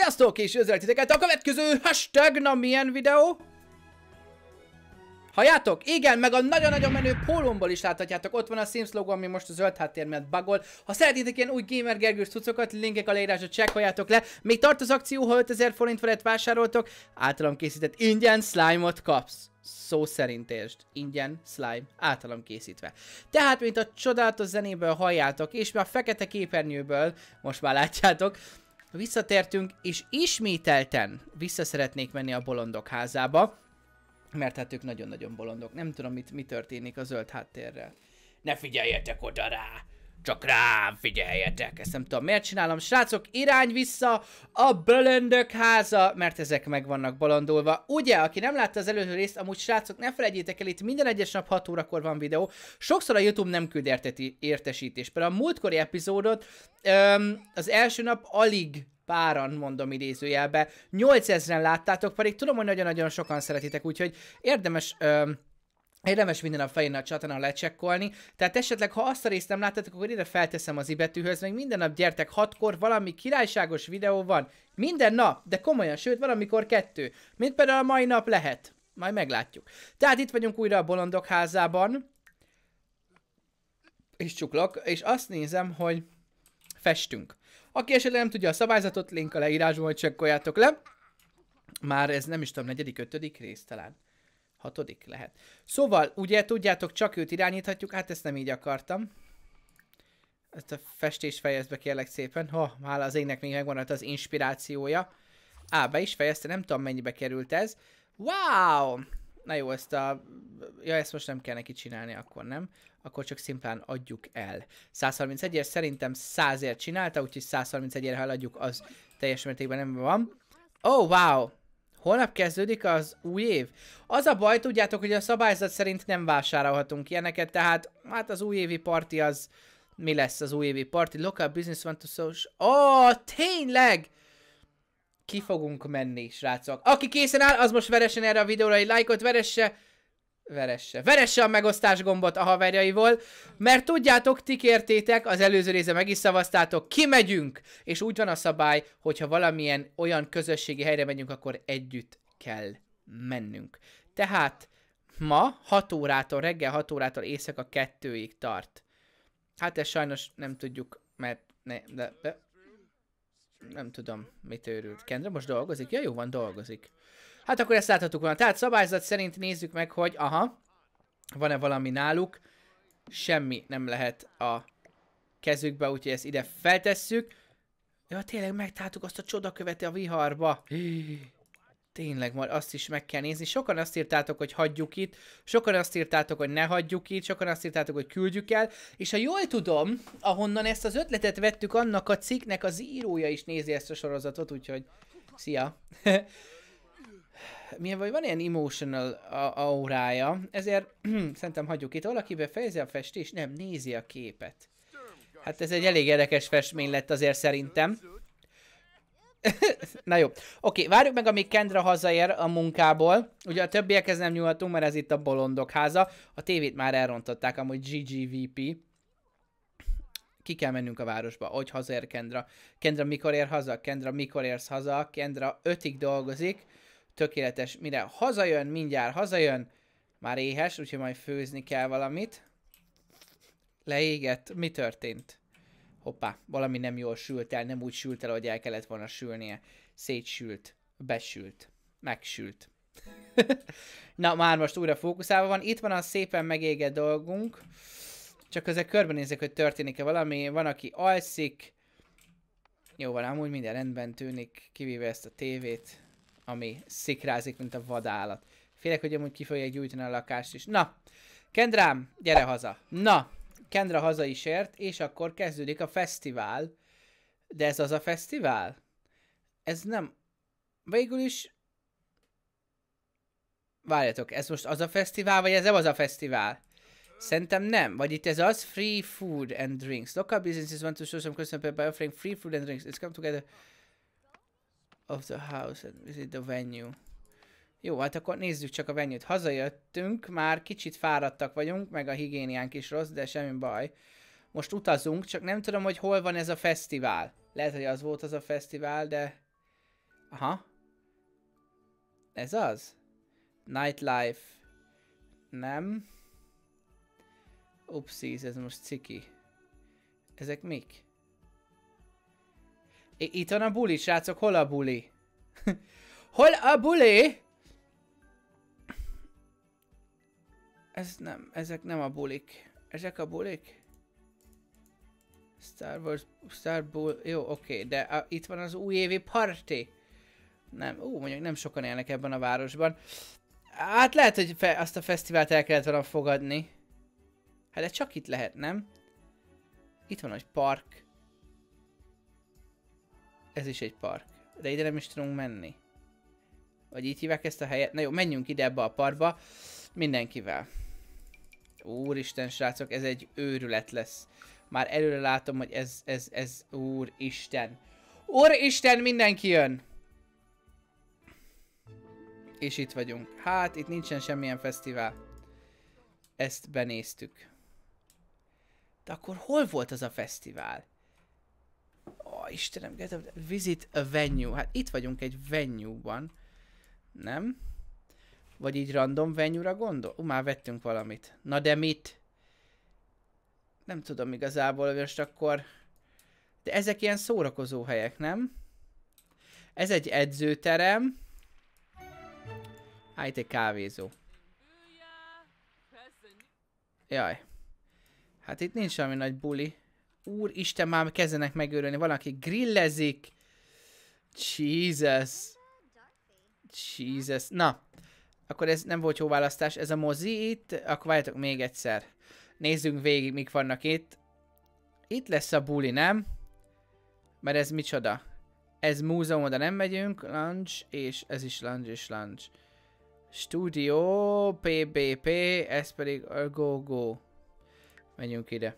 Sziasztok, és üdvözlök titeket a következő hashtag, na milyen videó? Halljátok? Igen, meg a nagyon-nagyon menő pólomból is láthatjátok. Ott van a Sims logo, ami most a zöld háttér miatt bagol. Ha szeretnétek ilyen új gamer gergős cuccokat, linkek a leírásra csekkoljátok le. Még tart az akció, ha 5000 forint felett vásároltok, általam készített ingyen slime-ot kapsz szó szerint értsd, ingyen, slime, általam készítve. Tehát, mint a csodálatos zenéből halljátok, és már a fekete képernyőből, most már látjátok, visszatértünk, és ismételten vissza szeretnék menni a bolondok házába, mert hát ők nagyon-nagyon bolondok. Nem tudom, mit, mi történik a zöld háttérrel. Ne figyeljetek oda rá! Csak rám figyeljetek, ezt nem tudom miért csinálom. Srácok, irány vissza a Bölöndök háza, mert ezek meg vannak balandolva. Ugye, aki nem látta az előző részt, amúgy srácok, ne felejtjétek el, itt minden egyes nap 6 órakor van videó. Sokszor a YouTube nem küld értesítést. Például a múltkori epizódot öm, az első nap alig páran mondom idézőjelbe. 8000-en láttátok, pedig tudom, hogy nagyon-nagyon sokan szeretitek, úgyhogy érdemes öm, Érdemes minden a fején a csatornán lecsekkolni, tehát esetleg ha azt a részt nem láttatok, akkor ide felteszem az ibetűhöz, meg minden nap gyertek hatkor, valami királyságos videó van. Minden nap, de komolyan, sőt valamikor kettő. Mint például a mai nap lehet. Majd meglátjuk. Tehát itt vagyunk újra a Bolondok házában. És csuklok, és azt nézem, hogy festünk. Aki esetleg nem tudja a szabályzatot, link a leírásban, hogy csekkoljátok le. Már ez nem is tudom, negyedik, ötödik rész talán. Hatodik lehet. Szóval, ugye tudjátok, csak őt irányíthatjuk, hát ezt nem így akartam. Ezt a festés fejezd be kérlek szépen. Ha, oh, hála az égnek még megmaradt az inspirációja. Á, be is fejezte, nem tudom mennyibe került ez. Wow! Na jó, ezt a... Ja, ezt most nem kell neki csinálni, akkor nem. Akkor csak szimplán adjuk el. 131-ért szerintem 100-ért csinálta, úgyhogy 131-ért, ha eladjuk, az teljes mértékben nem van. Oh, wow! Holnap kezdődik az új év. Az a baj, tudjátok, hogy a szabályzat szerint nem vásárolhatunk ilyeneket, tehát hát az újévi parti az... Mi lesz az újévi parti? Local business want to social... Ó, oh, tényleg! Ki fogunk menni, srácok. Aki készen áll, az most veresen erre a videóra egy lájkot, veresse Veresse. Veresse a megosztás gombot a haverjaival, mert tudjátok, ti kértétek, az előző része meg is szavaztátok, kimegyünk! És úgy van a szabály, hogyha valamilyen olyan közösségi helyre megyünk, akkor együtt kell mennünk. Tehát ma 6 órától, reggel 6 órától éjszaka kettőig tart. Hát ezt sajnos nem tudjuk, mert ne, de, de, nem tudom, mit őrült. Kendra most dolgozik? Ja, jó van, dolgozik. Hát akkor ezt láthattuk volna. Tehát szabályzat szerint nézzük meg, hogy aha, van-e valami náluk. Semmi nem lehet a kezükbe, úgyhogy ezt ide feltesszük. Ja, tényleg megtáltuk azt a csodaköveti a viharba. tényleg, majd azt is meg kell nézni. Sokan azt írtátok, hogy hagyjuk itt, sokan azt írtátok, hogy ne hagyjuk itt, sokan azt írtátok, hogy küldjük el, és ha jól tudom, ahonnan ezt az ötletet vettük, annak a cikknek az írója is nézi ezt a sorozatot, úgyhogy szia! Milyen vagy van ilyen emotional aurája, ezért szerintem hagyjuk itt. Valaki befejezi a festést, nem, nézi a képet. Hát ez egy elég érdekes festmény lett azért szerintem. Na jó. Oké, várjuk meg, amíg Kendra hazaér a munkából. Ugye a többiekhez nem nyúlhatunk, mert ez itt a bolondok háza. A tévét már elrontották, amúgy GGVP. Ki kell mennünk a városba, hogy hazaér Kendra. Kendra mikor ér haza? Kendra mikor érsz haza? Kendra ötig dolgozik tökéletes. Mire hazajön, mindjárt hazajön, már éhes, úgyhogy majd főzni kell valamit. Leégett, mi történt? Hoppá, valami nem jól sült el, nem úgy sült el, hogy el kellett volna sülnie. Szétsült, besült, megsült. Na, már most újra fókuszálva van. Itt van a szépen megégett dolgunk. Csak azért körbenézek, hogy történik-e valami. Van, aki alszik. Jó, van, amúgy minden rendben tűnik, kivéve ezt a tévét ami szikrázik, mint a vadállat. Félek, hogy amúgy ki fogják gyújtani a lakást is. Na, Kendrám, gyere haza. Na, Kendra haza is ért, és akkor kezdődik a fesztivál. De ez az a fesztivál? Ez nem... Végül is... Várjatok, ez most az a fesztivál, vagy ez nem az a fesztivál? Szerintem nem. Vagy itt ez az free food and drinks. Local businesses want to show some customer by offering free food and drinks. It's come together of the house, it the venue. Jó, hát akkor nézzük csak a venyőt. Hazajöttünk, már kicsit fáradtak vagyunk, meg a higiéniánk is rossz, de semmi baj. Most utazunk, csak nem tudom, hogy hol van ez a fesztivál. Lehet, hogy az volt az a fesztivál, de... Aha. Ez az? Nightlife. Nem. Upsi, ez most ciki. Ezek mik? itt van a buli, srácok, hol a buli? hol a buli? Ez nem, ezek nem a bulik. Ezek a bulik? Star Wars, Star Bull, jó, oké, okay, de a, itt van az újévi party. Nem, ú, mondjuk nem sokan élnek ebben a városban. Hát lehet, hogy fe, azt a fesztivált el kellett volna fogadni. Hát de csak itt lehet, nem? Itt van egy park. Ez is egy park. De ide nem is tudunk menni. Vagy így hívják ezt a helyet? Na jó, menjünk ide ebbe a parkba. Mindenkivel. Úristen, srácok, ez egy őrület lesz. Már előre látom, hogy ez, ez, ez, úristen. Úristen, mindenki jön! És itt vagyunk. Hát, itt nincsen semmilyen fesztivál. Ezt benéztük. De akkor hol volt az a fesztivál? Istenem, visit a venue. Hát itt vagyunk egy venue-ban. Nem? Vagy így random venue-ra gondol? uh, már vettünk valamit. Na de mit? Nem tudom igazából, most akkor... De ezek ilyen szórakozó helyek, nem? Ez egy edzőterem. Hát itt egy kávézó. Jaj. Hát itt nincs semmi nagy buli. Úristen, már kezdenek megőrülni. Valaki grillezik. Jesus. Jesus. Na, akkor ez nem volt jó választás. Ez a mozi itt. Akkor várjátok még egyszer. Nézzünk végig, mik vannak itt. Itt lesz a buli, nem? Mert ez micsoda? Ez múzeum, oda nem megyünk. Lunch, és ez is lunch, és lunch. Studio, PBP, ez pedig go-go. Menjünk ide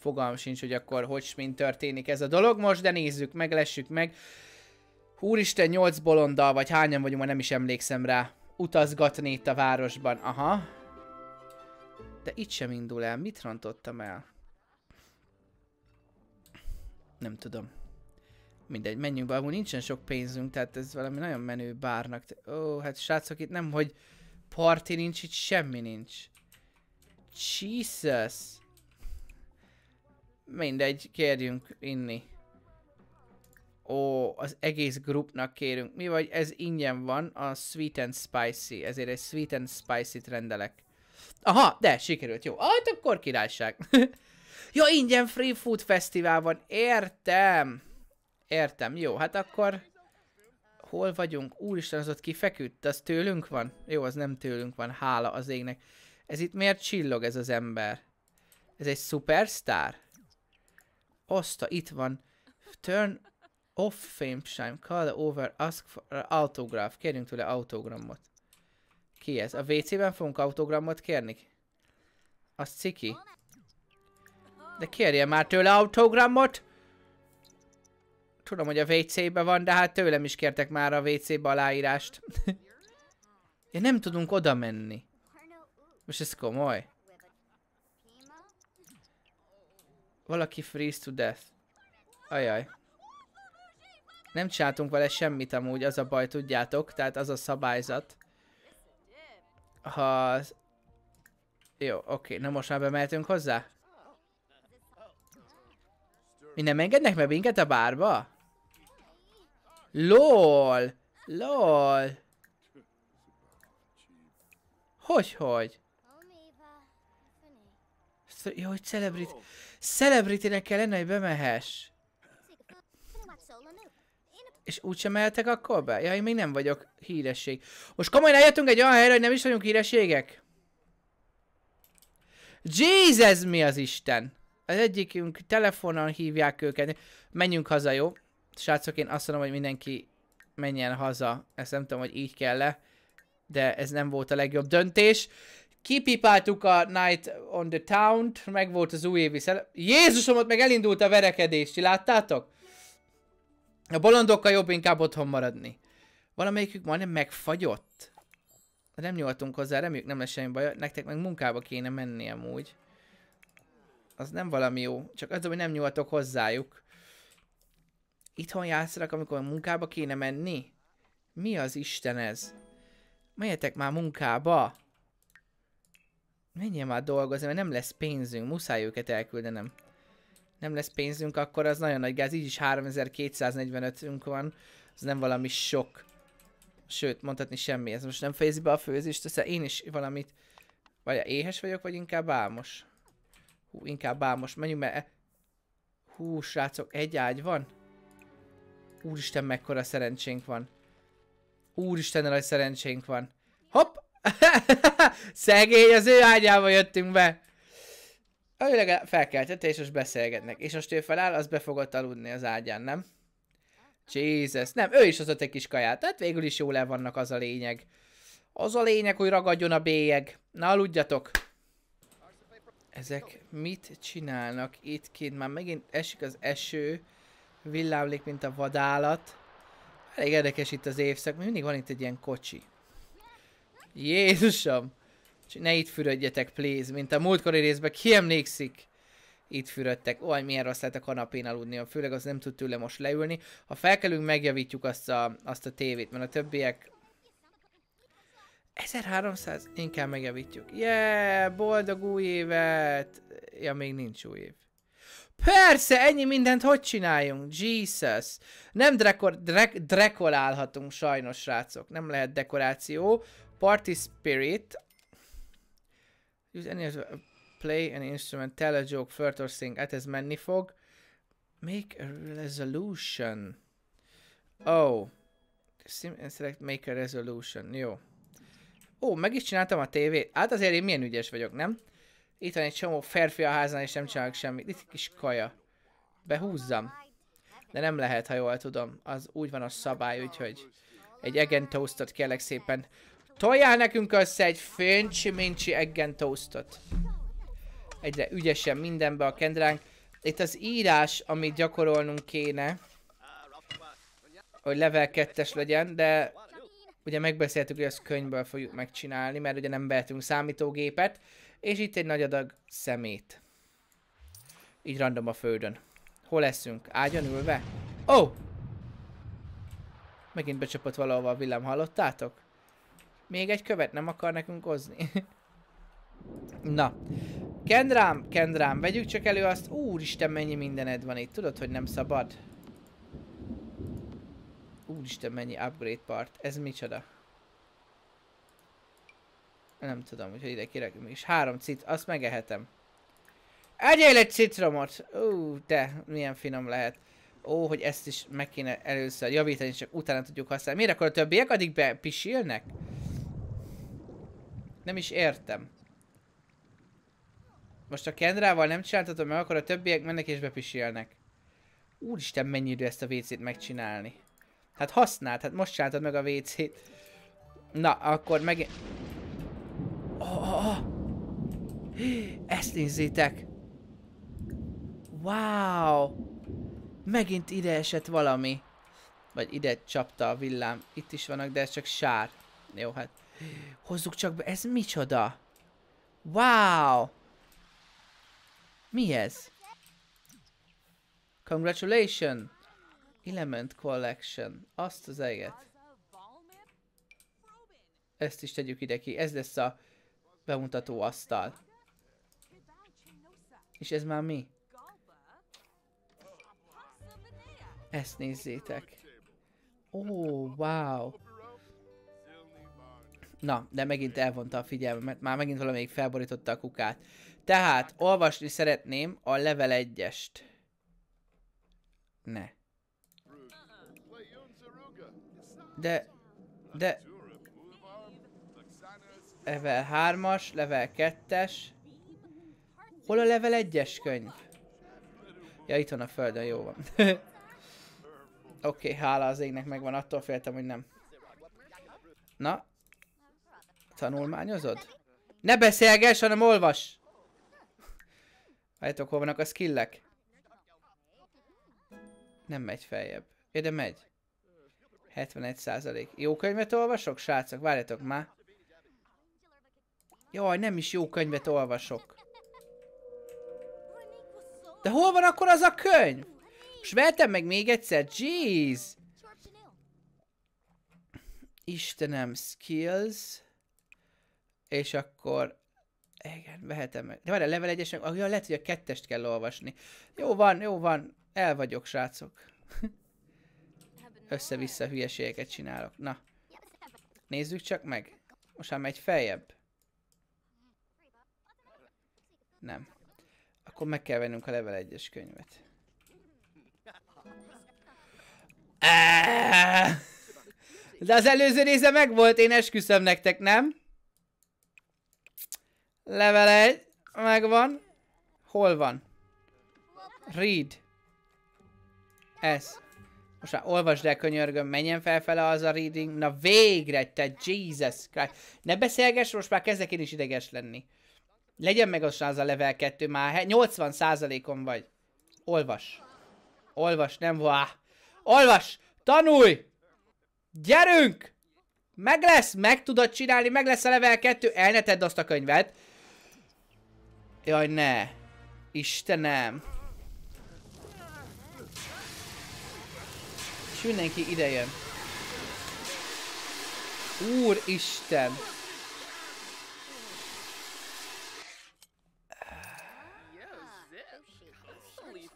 fogalm sincs, hogy akkor hogy mint történik ez a dolog most, de nézzük meg, lessük meg. Úristen, 8 bolonddal, vagy hányan vagyunk, ma nem is emlékszem rá. Utazgatni itt a városban, aha. De itt sem indul el, mit rontottam el? Nem tudom. Mindegy, menjünk be, amúgy nincsen sok pénzünk, tehát ez valami nagyon menő bárnak. Ó, hát srácok, itt nem, hogy parti nincs, itt semmi nincs. Jesus! Mindegy, kérjünk inni. Ó, az egész grupnak kérünk. Mi vagy? Ez ingyen van, a Sweet and Spicy. Ezért egy Sweet and Spicy-t rendelek. Aha, de sikerült, jó. Ah, akkor királyság. Jó, ingyen Free Food Fesztivál van. Értem. Értem, jó, hát akkor... Hol vagyunk? Úristen, az ott kifeküdt? Az tőlünk van? Jó, az nem tőlünk van, hála az égnek. Ez itt miért csillog ez az ember? Ez egy superstar. Oszta, itt van. Turn off fame shine, call over, ask for uh, autograph. Kérjünk tőle autogramot. Ki ez? A WC-ben fogunk autogramot kérni? Az ciki. De kérje már tőle autogramot! Tudom, hogy a WC-ben van, de hát tőlem is kértek már a WC-be aláírást. ja, nem tudunk oda menni. Most ez komoly. Valaki freeze to death. Ajaj. Nem csináltunk vele semmit amúgy, az a baj, tudjátok. Tehát az a szabályzat. Ha... Jó, oké. Na most már bemehetünk hozzá? Mi nem engednek meg minket a bárba? LOL! LOL! Hogy, hogy? Jó, hogy celebrit... Celebritynek lenni, hogy bemehess. És sem mehetek akkor be? Ja, én még nem vagyok híresség. Most komolyan eljöttünk egy olyan helyre, hogy nem is vagyunk hírességek? Jézus mi az Isten! Az egyikünk telefonon hívják őket. Menjünk haza, jó? Srácok, én azt mondom, hogy mindenki menjen haza. Ezt nem tudom, hogy így kell-e. De ez nem volt a legjobb döntés. Kipipáltuk a Night on the town meg volt az újévi szele... Jézusom, ott meg elindult a verekedés, ti láttátok? A bolondokkal jobb inkább otthon maradni. Valamelyikük majdnem megfagyott. Nem nyoltunk hozzá, reméljük nem lesz semmi baj. Nektek meg munkába kéne menni amúgy. Az nem valami jó. Csak az, hogy nem nyúltok hozzájuk. Itthon játszanak, amikor munkába kéne menni? Mi az Isten ez? Menjetek már munkába! Menjen már dolgozni, mert nem lesz pénzünk, muszáj őket elküldenem. Nem lesz pénzünk, akkor az nagyon nagy gáz, így is 3245-ünk van, az nem valami sok. Sőt, mondhatni semmi, ez most nem fejezi be a főzést, aztán én is valamit, vagy éhes vagyok, vagy inkább álmos. Hú, inkább álmos, menjünk, mert... Hú, srácok, egy ágy van? Úristen, mekkora szerencsénk van. Úristen, nagy szerencsénk van. Hopp! Szegény, az ő ágyába jöttünk be. Ő legalább felkeltette, és most beszélgetnek. És most ő feláll, az be fogott aludni az ágyán, nem? Jézus, nem, ő is hozott egy kis kaját. Tehát végül is jól el vannak, az a lényeg. Az a lényeg, hogy ragadjon a bélyeg. Na, aludjatok! Ezek mit csinálnak itt kint? Már megint esik az eső, villámlik, mint a vadállat. Elég érdekes itt az évszak, mindig van itt egy ilyen kocsi. Jézusom! Ne itt fürödjetek, please, mint a múltkori részben, ki emlékszik? Itt fürödtek. Olyan milyen rossz lehet a kanapén aludni, főleg az nem tud tőle most leülni. Ha felkelünk, megjavítjuk azt a, azt a tévét, mert a többiek 1300? Inkább megjavítjuk. Yeah, boldog új évet! Ja, még nincs új év. Persze, ennyi mindent hogy csináljunk? Jesus! Nem drekor, drek, drekolálhatunk sajnos, srácok. Nem lehet dekoráció. Party spirit. Use any of play an instrument, tell a joke, flirt or sing. Hát ez menni fog. Make a resolution. Oh. Sim and select make a resolution. Jó. Ó, meg is csináltam a tévét. Hát azért én milyen ügyes vagyok, nem? Itt van egy csomó férfi a házán, és nem csinálok semmit. Itt kis kaja. Behúzzam. De nem lehet, ha jól tudom. Az úgy van a szabály, úgyhogy... Egy egen toastot kérlek szépen. Toljál nekünk össze egy föncsi-mincsi eggen toastot. Egyre ügyesen mindenbe a kendránk. Itt az írás, amit gyakorolnunk kéne, hogy level 2 legyen, de ugye megbeszéltük, hogy ezt könyvből fogjuk megcsinálni, mert ugye nem vehetünk számítógépet, és itt egy nagy adag szemét. Így random a földön. Hol leszünk? Ágyon ülve? Ó! Oh! Megint becsapott valahova a villám, hallottátok? Még egy követ nem akar nekünk hozni. Na. Kendrám, kendrám, vegyük csak elő azt. Úristen, mennyi mindened van itt. Tudod, hogy nem szabad? Úristen, mennyi upgrade part. Ez micsoda? Nem tudom, hogy ide kirakjuk. És három cit, azt megehetem. Egyél egy citromot! Ú, te milyen finom lehet. Ó, hogy ezt is meg kéne először javítani, csak utána tudjuk használni. Miért akkor a többiek addig bepisilnek? Nem is értem. Most a Kendrával nem csináltatom meg, akkor a többiek mennek és bepisélnek. Úristen, mennyi idő ezt a WC-t megcsinálni. Hát használt. hát most csináltad meg a WC-t. Na, akkor meg... Oh, oh, oh. Ezt nézzétek! Wow! Megint ide esett valami. Vagy ide csapta a villám. Itt is vannak, de ez csak sár. Jó, hát hozzuk csak be. Ez micsoda? Wow! Mi ez? Congratulations! Element Collection. Azt az eget. Ezt is tegyük ide ki. Ez lesz a bemutató asztal. És ez már mi? Ezt nézzétek. Ó, oh, wow! Na, de megint elvonta a figyelmemet, már megint valamelyik felborította a kukát. Tehát, olvasni szeretném a level 1-est. Ne. De, de... Level 3-as, level 2-es. Hol a level 1-es könyv? Ja, itt van a földön, jó van. Oké, okay, hála az égnek megvan, attól féltem, hogy nem. Na, Tanulmányozod? Ne beszélgess, hanem olvas! Várjátok, hol vannak a skillek? Nem megy feljebb. Jö, de megy. 71 százalék. Jó könyvet olvasok, srácok? Várjatok már. Jaj, nem is jó könyvet olvasok. De hol van akkor az a könyv? Most vertem meg még egyszer. Jeez! Istenem, skills és akkor igen, vehetem meg. De várj, a level 1 ah, ja, lehet, hogy a kettest kell olvasni. Jó van, jó van, el vagyok, srácok. Össze-vissza hülyeségeket csinálok. Na, nézzük csak meg. Most már megy feljebb. Nem. Akkor meg kell vennünk a level 1-es könyvet. De az előző része meg volt, én esküszöm nektek, nem? Level 1. Megvan. Hol van? Read. Ez. Most már olvasd el, könyörgöm, menjen felfele az a reading. Na végre, te Jesus Christ. Ne beszélgess, most már kezdek én is ideges lenni. Legyen meg az a level 2, már 80%-on hát vagy. Olvas. Olvas, nem vá. Olvas! Tanulj! Gyerünk! Meg lesz, meg tudod csinálni, meg lesz a level 2, elneted tedd azt a könyvet. Jaj, ne. Istenem. És mindenki jön. Úristen.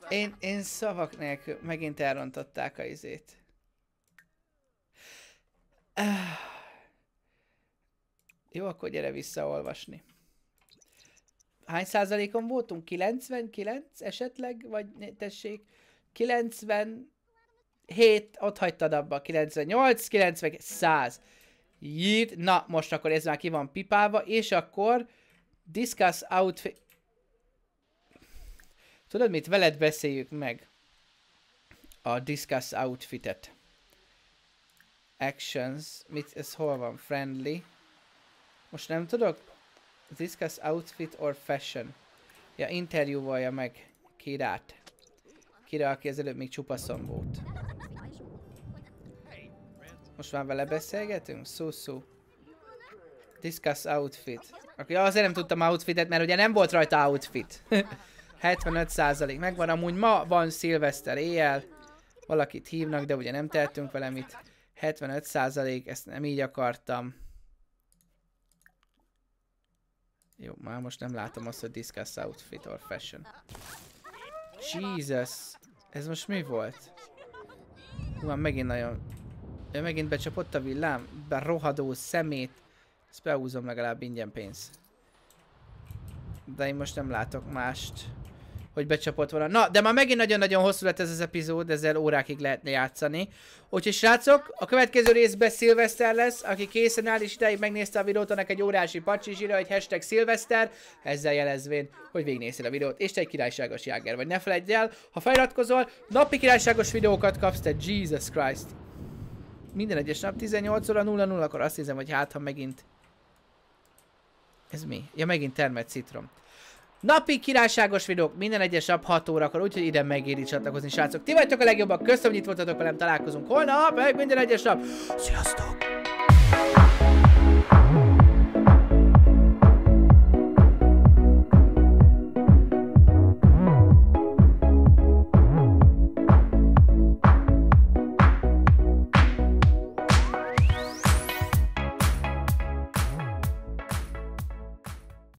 Én, én szavak nélkül megint elrontották a izét. Jó, akkor gyere visszaolvasni hány százalékon voltunk? 99 esetleg? Vagy tessék, 97, ott hagytad abba, 98, 90, 100. Jít, na most akkor ez már ki van pipálva, és akkor discuss outfit. Tudod mit, veled beszéljük meg a discuss outfitet. Actions, mit, ez hol van, friendly. Most nem tudok Discuss outfit or fashion. Ja, interjúvalja meg Kirát. Kira, aki az előbb még csupaszom volt. Most már vele beszélgetünk? Szó-szó. Discuss outfit. Akkor ja, azért nem tudtam outfitet, mert ugye nem volt rajta outfit. 75% megvan, amúgy ma van szilveszter éjjel. Valakit hívnak, de ugye nem tehetünk vele mit. 75% ezt nem így akartam. Jó, már most nem látom azt, hogy discuss outfit or fashion. Jesus! Ez most mi volt? már megint nagyon... Ő megint becsapott a villám? Be rohadó szemét! Ezt behúzom legalább ingyen pénz. De én most nem látok mást hogy becsapott volna. Na, de már megint nagyon-nagyon hosszú lett ez az epizód, ezzel órákig lehetne játszani. Úgyhogy srácok, a következő részben szilveszter lesz, aki készen áll és ideig megnézte a videót, annak egy órási pacsizsira, egy hashtag szilveszter, ezzel jelezvén, hogy végignéztél a videót, és te egy királyságos jáger vagy. Ne felejtj el, ha feliratkozol, napi királyságos videókat kapsz, te Jesus Christ. Minden egyes nap 18 óra 00 akkor azt hiszem, hogy hát ha megint... Ez mi? Ja, megint termett citrom. Napi királyságos videók minden egyes nap 6 órakor, úgyhogy ide megéri csatlakozni, srácok. Ti vagytok a legjobbak, köszönöm, hogy itt voltatok velem, találkozunk holnap, meg minden egyes nap. Sziasztok!